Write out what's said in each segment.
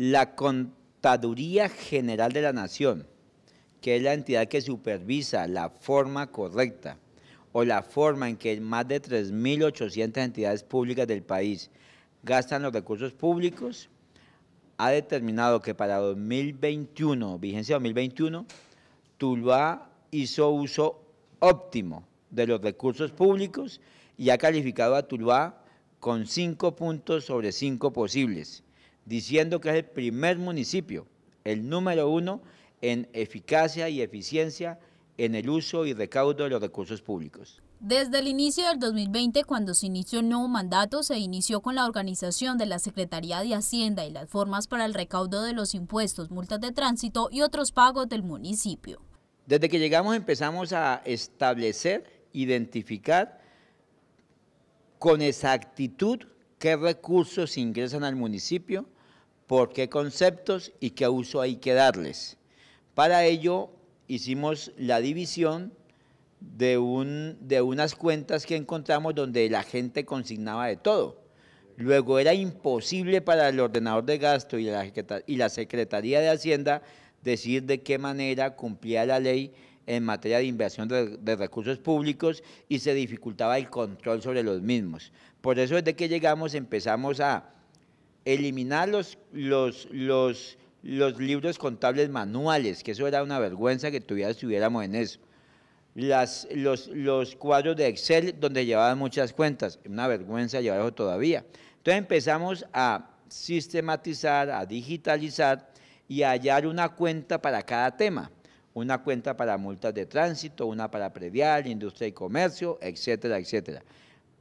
La Contaduría General de la Nación, que es la entidad que supervisa la forma correcta o la forma en que más de 3.800 entidades públicas del país gastan los recursos públicos, ha determinado que para 2021, vigencia 2021, Tuluá hizo uso óptimo de los recursos públicos y ha calificado a Tuluá con cinco puntos sobre cinco posibles diciendo que es el primer municipio, el número uno en eficacia y eficiencia en el uso y recaudo de los recursos públicos. Desde el inicio del 2020, cuando se inició el nuevo mandato, se inició con la organización de la Secretaría de Hacienda y las formas para el recaudo de los impuestos, multas de tránsito y otros pagos del municipio. Desde que llegamos empezamos a establecer, identificar con exactitud qué recursos ingresan al municipio, por qué conceptos y qué uso hay que darles. Para ello hicimos la división de, un, de unas cuentas que encontramos donde la gente consignaba de todo. Luego era imposible para el ordenador de gasto y la, y la Secretaría de Hacienda decir de qué manera cumplía la ley en materia de inversión de, recursos públicos y se dificultaba el control sobre los mismos. Por eso desde que llegamos empezamos a eliminar los, los, los, los libros contables manuales, que eso era una vergüenza que todavía estuviéramos en eso. Las, los, cuadros de Excel donde llevaban muchas cuentas, una vergüenza llevar eso todavía. Entonces empezamos a sistematizar, a digitalizar y a hallar una cuenta para cada tema, una cuenta para multas de tránsito, una para predial, industria y comercio, etcétera, etcétera.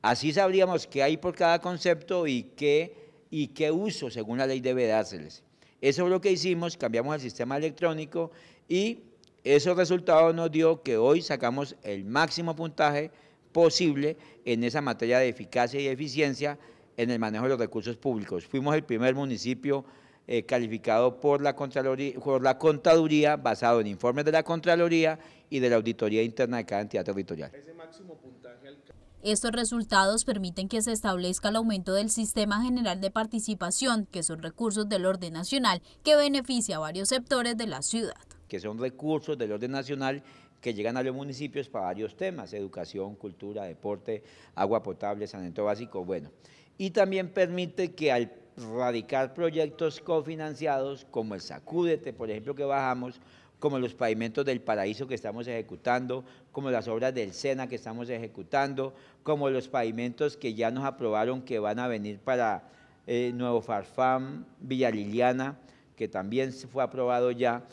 Así sabríamos qué hay por cada concepto y qué y qué uso según la ley debe dárseles. Eso es lo que hicimos, cambiamos el sistema electrónico y esos resultados nos dio que hoy sacamos el máximo puntaje posible en esa materia de eficacia y eficiencia en el manejo de los recursos públicos. Fuimos el primer municipio eh, calificado por la, Contraloría, por la Contaduría basado en informes de la Contraloría y de la Auditoría Interna de cada entidad territorial. Estos resultados permiten que se establezca el aumento del Sistema General de Participación, que son recursos del orden nacional, que beneficia a varios sectores de la ciudad. Que son recursos del orden nacional que llegan a los municipios para varios temas, educación, cultura, deporte, agua potable, saneamiento básico, bueno. Y también permite que al radicar proyectos cofinanciados como el Sacúdete, por ejemplo, que bajamos, como los pavimentos del paraíso que estamos ejecutando, como las obras del SENA que estamos ejecutando, como los pavimentos que ya nos aprobaron que van a venir para eh, Nuevo Farfán, Villa que también fue aprobado ya,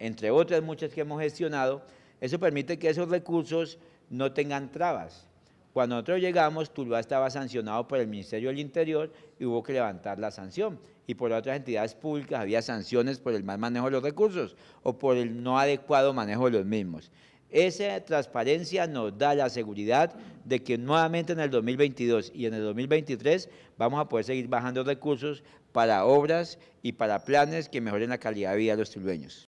entre otras muchas que hemos gestionado. Eso permite que esos recursos no tengan trabas, cuando nosotros llegamos, Tuluá estaba sancionado por el Ministerio del Interior y hubo que levantar la sanción. Y por otras entidades públicas había sanciones por el mal manejo de los recursos o por el no adecuado manejo de los mismos. Esa transparencia nos da la seguridad de que nuevamente en el 2022 y en el 2023 vamos a poder seguir bajando recursos para obras y para planes que mejoren la calidad de vida de los tulueños.